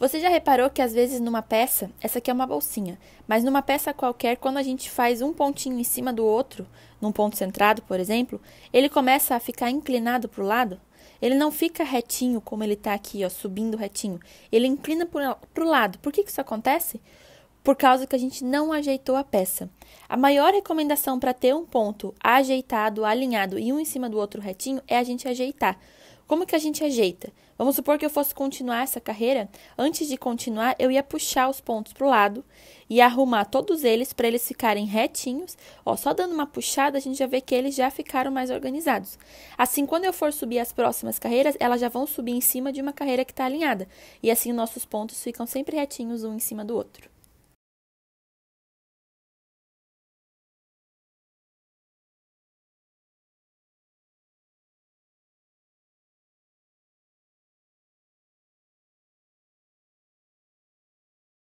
Você já reparou que às vezes numa peça, essa aqui é uma bolsinha, mas numa peça qualquer, quando a gente faz um pontinho em cima do outro, num ponto centrado, por exemplo, ele começa a ficar inclinado para o lado? Ele não fica retinho como ele está aqui, ó, subindo retinho. Ele inclina para o lado. Por que, que isso acontece? por causa que a gente não ajeitou a peça. A maior recomendação para ter um ponto ajeitado, alinhado e um em cima do outro retinho é a gente ajeitar. Como que a gente ajeita? Vamos supor que eu fosse continuar essa carreira. Antes de continuar, eu ia puxar os pontos para o lado e arrumar todos eles para eles ficarem retinhos. Ó, só dando uma puxada, a gente já vê que eles já ficaram mais organizados. Assim, quando eu for subir as próximas carreiras, elas já vão subir em cima de uma carreira que está alinhada. E assim, nossos pontos ficam sempre retinhos um em cima do outro.